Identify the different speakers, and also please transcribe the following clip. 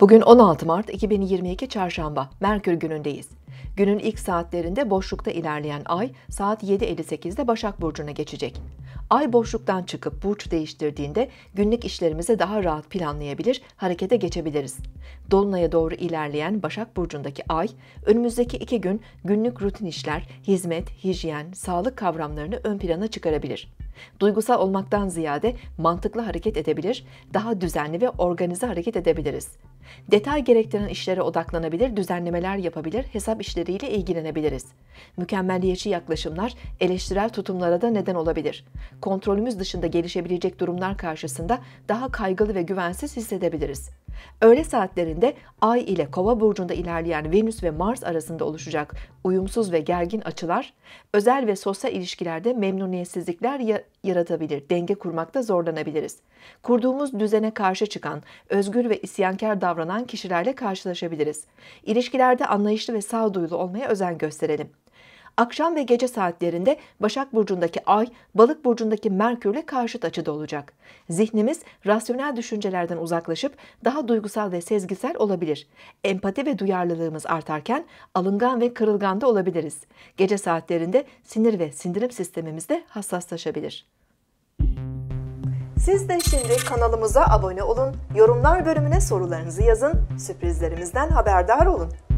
Speaker 1: Bugün 16 Mart 2022 Çarşamba, Merkür günündeyiz. Günün ilk saatlerinde boşlukta ilerleyen ay saat 7.58'de Başak Burcu'na geçecek. Ay boşluktan çıkıp burç değiştirdiğinde günlük işlerimizi daha rahat planlayabilir, harekete geçebiliriz. Dolunay'a doğru ilerleyen Başak Burcu'ndaki ay, önümüzdeki iki gün günlük rutin işler, hizmet, hijyen, sağlık kavramlarını ön plana çıkarabilir. Duygusal olmaktan ziyade mantıklı hareket edebilir, daha düzenli ve organize hareket edebiliriz. Detay gerektiren işlere odaklanabilir, düzenlemeler yapabilir, hesap işleriyle ilgilenebiliriz. Mükemmelliyetçi yaklaşımlar eleştirel tutumlara da neden olabilir. Kontrolümüz dışında gelişebilecek durumlar karşısında daha kaygılı ve güvensiz hissedebiliriz. Öğle saatlerinde Ay ile Kova burcunda ilerleyen Venüs ve Mars arasında oluşacak uyumsuz ve gergin açılar, özel ve sosyal ilişkilerde memnuniyetsizlikler yaratabilir, denge kurmakta zorlanabiliriz. Kurduğumuz düzene karşı çıkan, özgür ve isyankar davranan kişilerle karşılaşabiliriz. İlişkilerde anlayışlı ve sağduyulu olmaya özen gösterelim akşam ve gece saatlerinde Başak Burcu'ndaki Ay, Balık Burcu'ndaki Merkür'le karşıt açıda olacak. Zihnimiz rasyonel düşüncelerden uzaklaşıp daha duygusal ve sezgisel olabilir. Empati ve duyarlılığımız artarken alıngan ve kırılgan da olabiliriz. Gece saatlerinde sinir ve sindirim sistemimiz de hassaslaşabilir. Siz de şimdi kanalımıza abone olun, yorumlar bölümüne sorularınızı yazın, sürprizlerimizden haberdar olun.